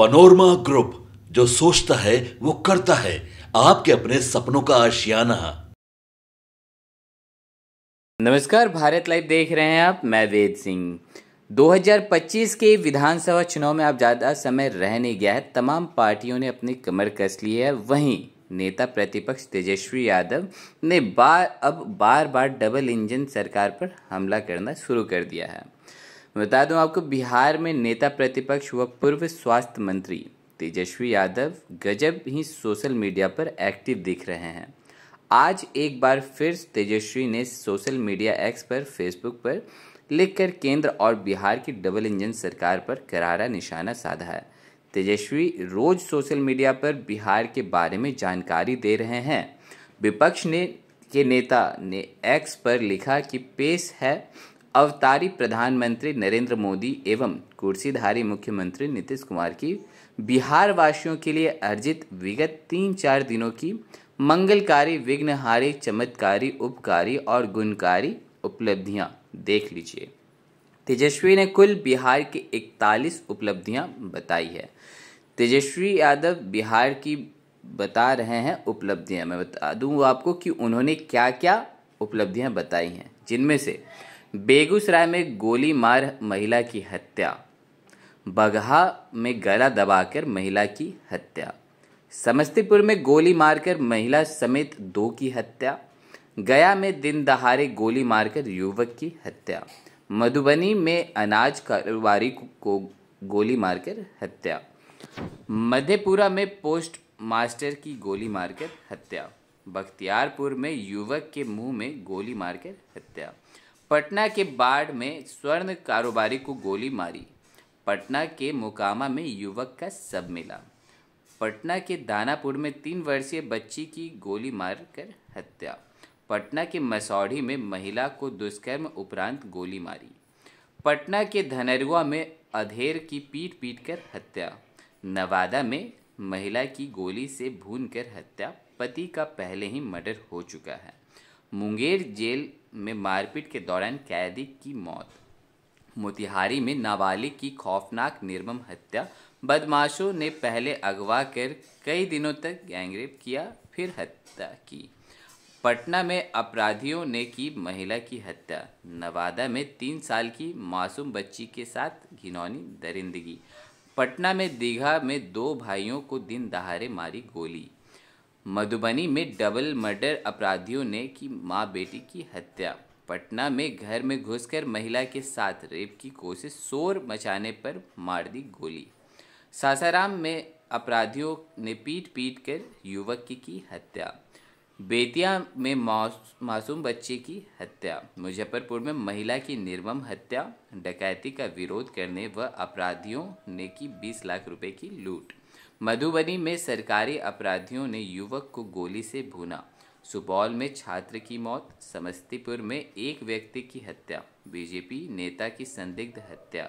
panorama group जो सोचता है वो करता है आपके अपने सपनों का आशियाना नमस्कार भारत लाइव देख रहे हैं आप मैं वेद सिंह 2025 के विधानसभा चुनाव में आप ज़्यादा समय रह नहीं गया है तमाम पार्टियों ने अपनी कमर कस ली है वहीं नेता प्रतिपक्ष तेजस्वी यादव ने बार अब बार बार डबल इंजन सरकार पर हमला करना शुरू कर दिया है बता दूं आपको बिहार में नेता प्रतिपक्ष व पूर्व स्वास्थ्य मंत्री तेजस्वी यादव गजब ही सोशल मीडिया पर एक्टिव दिख रहे हैं आज एक बार फिर तेजस्वी ने सोशल मीडिया एक्स पर फेसबुक पर लिखकर केंद्र और बिहार की डबल इंजन सरकार पर करारा निशाना साधा है तेजस्वी रोज सोशल मीडिया पर बिहार के बारे में जानकारी दे रहे हैं विपक्ष ने के नेता ने एक्स पर लिखा कि पेश है अवतारी प्रधानमंत्री नरेंद्र मोदी एवं कुर्सीधारी मुख्यमंत्री नीतीश कुमार की बिहार वासियों के लिए अर्जित विगत तीन चार दिनों की मंगलकारी विघ्नहारी चमत्कारी उपकारी और गुणकारी उपलब्धियां देख लीजिए तेजस्वी ने कुल बिहार की इकतालीस उपलब्धियां बताई है तेजस्वी यादव बिहार की बता रहे हैं उपलब्धियां मैं बता दूं आपको कि उन्होंने क्या क्या उपलब्धियां बताई हैं जिनमें से बेगूसराय में गोली मार महिला की हत्या बगहा में गला दबाकर महिला की हत्या समस्तीपुर में गोली मारकर महिला समेत दो की हत्या गया में दिन दहाड़े गोली मारकर युवक की हत्या मधुबनी में अनाज कारोबारी को गोली मारकर हत्या मधेपुरा में पोस्ट मास्टर की गोली मारकर हत्या बख्तियारपुर में युवक के मुंह में गोली मारकर हत्या पटना के बाढ़ में स्वर्ण कारोबारी को गोली मारी पटना के मोकामा में युवक का सब मिला पटना के दानापुर में तीन वर्षीय बच्ची की गोली मारकर हत्या पटना के मसौढ़ी में महिला को दुष्कर्म उपरांत गोली मारी पटना के धनरुआ में अधेर की पीट पीट कर हत्या नवादा में महिला की गोली से भून कर हत्या पति का पहले ही मर्डर हो चुका है मुंगेर जेल में मारपीट के दौरान कैदी की मौत मोतिहारी में नाबालिग की खौफनाक निर्मम हत्या बदमाशों ने पहले अगवा कर कई दिनों तक गैंगरेप किया फिर हत्या की पटना में अपराधियों ने की महिला की हत्या नवादा में तीन साल की मासूम बच्ची के साथ घिनौनी दरिंदगी पटना में दीघा में दो भाइयों को दिन दहाड़े मारी गोली मधुबनी में डबल मर्डर अपराधियों ने की मां बेटी की हत्या पटना में घर में घुसकर महिला के साथ रेप की कोशिश शोर मचाने पर मार दी गोली सासाराम में अपराधियों ने पीट पीट कर युवक की की हत्या बेतिया में मासूम बच्चे की हत्या मुजफ्फरपुर में महिला की निर्मम हत्या डकैती का विरोध करने व अपराधियों ने की 20 लाख रुपए की लूट मधुबनी में सरकारी अपराधियों ने युवक को गोली से भूना सुपौल में छात्र की मौत समस्तीपुर में एक व्यक्ति की हत्या बीजेपी नेता की संदिग्ध हत्या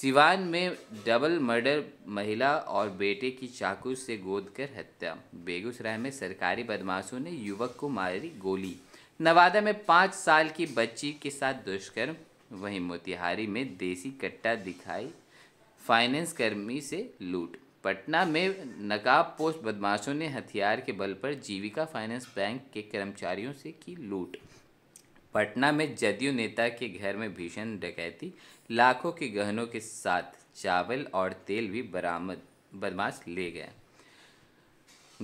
सिवान में डबल मर्डर महिला और बेटे की चाकू से गोद कर हत्या बेगूसराय में सरकारी बदमाशों ने युवक को मारी गोली नवादा में पाँच साल की बच्ची के साथ दुष्कर्म वहीं मोतिहारी में देसी कट्टा दिखाई फाइनेंस कर्मी से लूट पटना में नकाब पोस्ट बदमाशों ने हथियार के बल पर जीविका फाइनेंस बैंक के कर्मचारियों से की लूट पटना में जदयू नेता के घर में भीषण डकैती लाखों के गहनों के साथ चावल और तेल भी बरामद बदमाश ले गए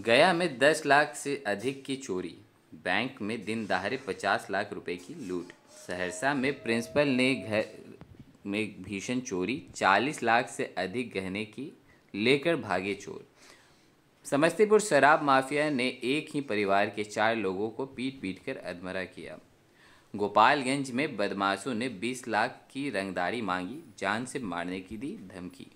गया में दस लाख से अधिक की चोरी बैंक में दिन दहाड़े पचास लाख रुपए की लूट सहरसा में प्रिंसिपल ने घर में भीषण चोरी चालीस लाख से अधिक गहने की लेकर भागे चोर समस्तीपुर शराब माफिया ने एक ही परिवार के चार लोगों को पीट पीट कर अधमरा किया गोपालगंज में बदमाशों ने 20 लाख की रंगदारी मांगी जान से मारने की दी धमकी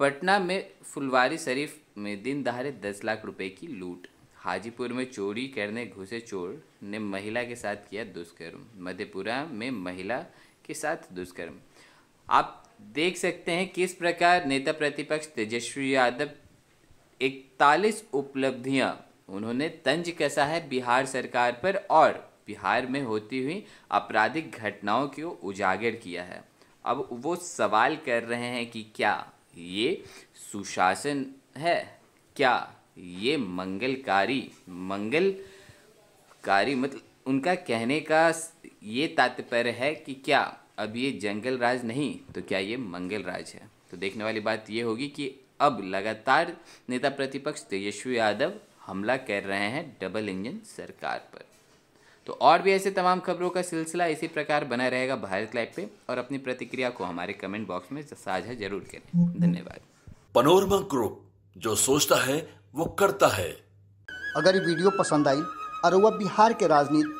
पटना में फुलवारी शरीफ में दिन दहाड़े दस लाख रुपए की लूट हाजीपुर में चोरी करने घुसे चोर ने महिला के साथ किया दुष्कर्म मधेपुरा में महिला के साथ दुष्कर्म आप देख सकते हैं किस प्रकार नेता प्रतिपक्ष तेजस्वी यादव इकतालीस उपलब्धियां उन्होंने तंज कसा है बिहार सरकार पर और बिहार में होती हुई आपराधिक घटनाओं को उजागर किया है अब वो सवाल कर रहे हैं कि क्या ये सुशासन है क्या ये मंगलकारी मंगलकारी मतलब उनका कहने का ये तात्पर्य है कि क्या अब ये जंगल राज नहीं तो क्या ये मंगल राज है तो देखने वाली बात ये होगी कि अब लगातार नेता प्रतिपक्ष तेजस्वी यादव हमला कर रहे हैं डबल इंजन सरकार पर तो और भी ऐसे तमाम खबरों का सिलसिला इसी प्रकार बना रहेगा भारत लाइव पे और अपनी प्रतिक्रिया को हमारे कमेंट बॉक्स में साझा जरूर करें धन्यवाद पनोरमा ग्रुप जो सोचता है वो करता है अगर वीडियो पसंद आई और वह बिहार के राजनीति